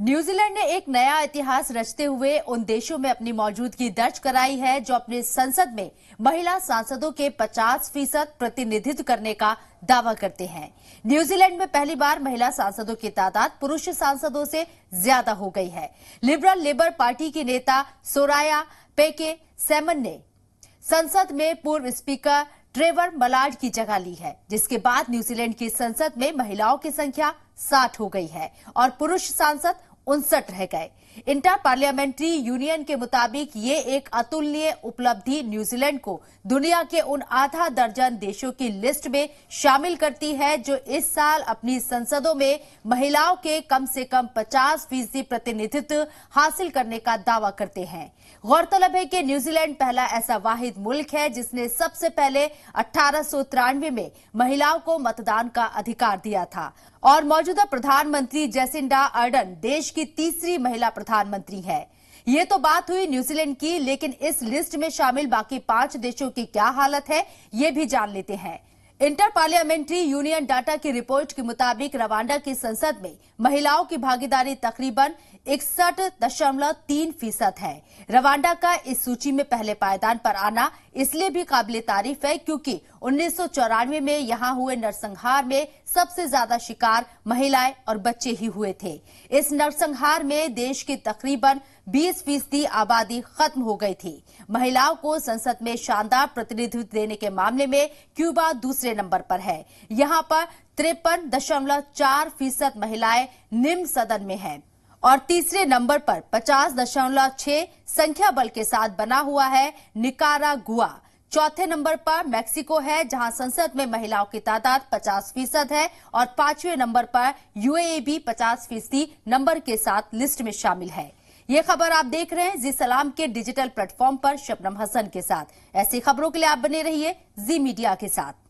New Zealand ने एक नया इतिहास रचते हुए उन देशों में अपनी मौजूदगी दर्ज कराई है जो अपने संसद में महिला सांसदों के 50 फीसद प्रतिनिधित्व करने का दावा करते हैं न्यूजीलैंड में पहली बार महिला सांसदों की तादाद पुरुष सांसदों से ज्यादा हो गई है लिबरल लेबर पार्टी की नेता सोराया पेके सेमन ने संसद में पूर्व स्पीकर ट्रेवर मलाड की जगह ली है जिसके बाद न्यूजीलैंड की संसद में महिलाओं की संख्या साठ हो गई है और पुरुष सांसद उनसठ रह गए इंटर पार्लियामेंट्री यूनियन के मुताबिक ये एक अतुलनीय उपलब्धि न्यूजीलैंड को दुनिया के उन आधा दर्जन देशों की लिस्ट में शामिल करती है जो इस साल अपनी संसदों में महिलाओं के कम से कम 50 फीसदी प्रतिनिधित्व हासिल करने का दावा करते हैं गौरतलब है कि न्यूजीलैंड पहला ऐसा वाहिद मुल्क है जिसने सबसे पहले अठारह में महिलाओं को मतदान का अधिकार दिया था और मौजूदा प्रधानमंत्री जैसिंडा अर्डन देश की तीसरी महिला प्रधानमंत्री है ये तो बात हुई न्यूजीलैंड की लेकिन इस लिस्ट में शामिल बाकी पांच देशों की क्या हालत है ये भी जान लेते हैं इंटर पार्लियामेंट्री यूनियन डाटा की रिपोर्ट के मुताबिक रवांडा की संसद में महिलाओं की भागीदारी तकरीबन इकसठ दशमलव तीन फीसद है रवांडा का इस सूची में पहले पायदान पर आना इसलिए भी काबिल तारीफ है क्योंकि उन्नीस में यहां हुए नरसंहार में सबसे ज्यादा शिकार महिलाएं और बच्चे ही हुए थे इस नरसंहार में देश के तकरीबन 20 फीसदी आबादी खत्म हो गई थी महिलाओं को संसद में शानदार प्रतिनिधित्व देने के मामले में क्यूबा दूसरे नंबर पर है यहाँ पर तिरपन दशमलव चार फीसद महिलाएं निम्न सदन में हैं और तीसरे नंबर पर पचास दशमलव छह संख्या बल के साथ बना हुआ है निकारा गुआ चौथे नंबर पर मैक्सिको है जहां संसद में महिलाओं की तादाद 50 फीसद है और पांचवें नंबर पर यूएई भी 50 फीसदी नंबर के साथ लिस्ट में शामिल है ये खबर आप देख रहे हैं जी सलाम के डिजिटल प्लेटफॉर्म पर शबनम हसन के साथ ऐसी खबरों के लिए आप बने रहिए जी मीडिया के साथ